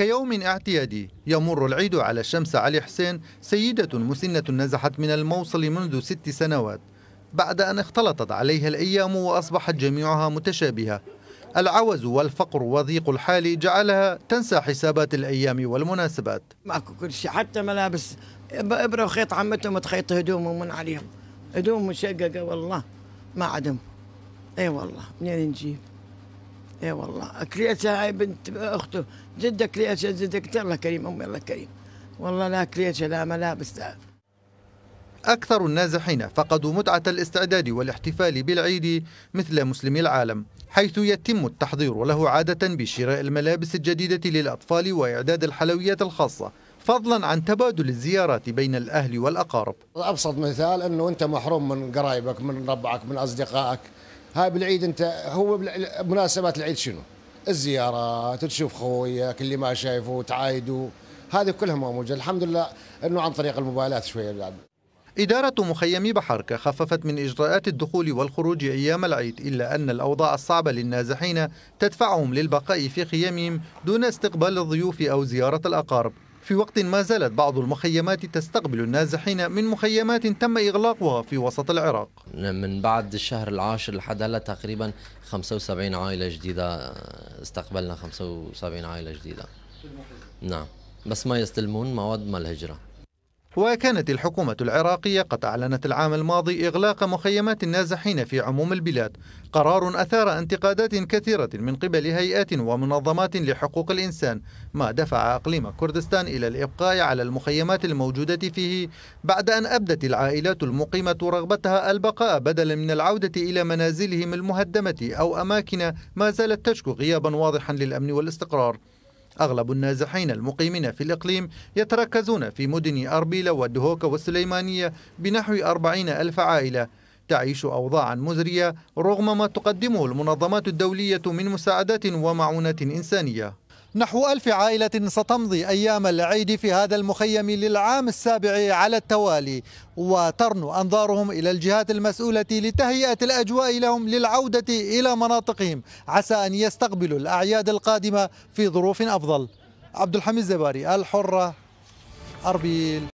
كيوم اعتيادي يمر العيد على الشمس علي حسين سيدة مسنة نزحت من الموصل منذ ست سنوات بعد أن اختلطت عليها الأيام وأصبحت جميعها متشابهة العوز والفقر وضيق الحال جعلها تنسى حسابات الأيام والمناسبات ماكو كل شيء حتى ملابس إبرة وخيط عمتهم تخيط هدومهم من عليهم هدوم مشققة والله ما عدم اي والله منين نجيب اي والله كريتها هاي بنت اخته جده كريتها جده الله كريم امي الله كريم والله لا كريتها لا ملابس لا أكثر النازحين فقدوا متعة الاستعداد والاحتفال بالعيد مثل مسلمي العالم حيث يتم التحضير له عادة بشراء الملابس الجديدة للأطفال وإعداد الحلويات الخاصة فضلا عن تبادل الزيارات بين الأهل والأقارب أبسط مثال أنه أنت محروم من قرايبك من ربعك من أصدقائك هاي بالعيد انت هو مناسبات العيد شنو؟ الزيارات تشوف خويك اللي ما شايفه تعايدوا هذه كلها موجوده الحمد لله انه عن طريق الموبايلات شويه بعد إدارة مخيم بحركة خففت من إجراءات الدخول والخروج أيام العيد إلا أن الأوضاع الصعبة للنازحين تدفعهم للبقاء في خيامهم دون استقبال الضيوف أو زيارة الأقارب في وقت ما زالت بعض المخيمات تستقبل النازحين من مخيمات تم إغلاقها في وسط العراق نعم، من بعد الشهر العاشر لحد هلا تقريبا 75 عائلة جديدة آه، استقبلنا 75 عائلة جديدة نعم بس ما يستلمون مواد ما الهجرة وكانت الحكومة العراقية قد أعلنت العام الماضي إغلاق مخيمات النازحين في عموم البلاد قرار أثار انتقادات كثيرة من قبل هيئات ومنظمات لحقوق الإنسان ما دفع أقليم كردستان إلى الإبقاء على المخيمات الموجودة فيه بعد أن أبدت العائلات المقيمة رغبتها البقاء بدلا من العودة إلى منازلهم المهدمة أو أماكن ما زالت تشكو غيابا واضحا للأمن والاستقرار أغلب النازحين المقيمين في الإقليم يتركزون في مدن أربيل والدهوك والسليمانية بنحو أربعين ألف عائلة تعيش أوضاعا مزرية رغم ما تقدمه المنظمات الدولية من مساعدات ومعونة إنسانية نحو ألف عائلة ستمضي أيام العيد في هذا المخيم للعام السابع على التوالي وترن أنظارهم إلى الجهات المسؤولة لتهيئة الأجواء لهم للعودة إلى مناطقهم عسى أن يستقبلوا الأعياد القادمة في ظروف أفضل عبد الحميد زباري الحرة أربيل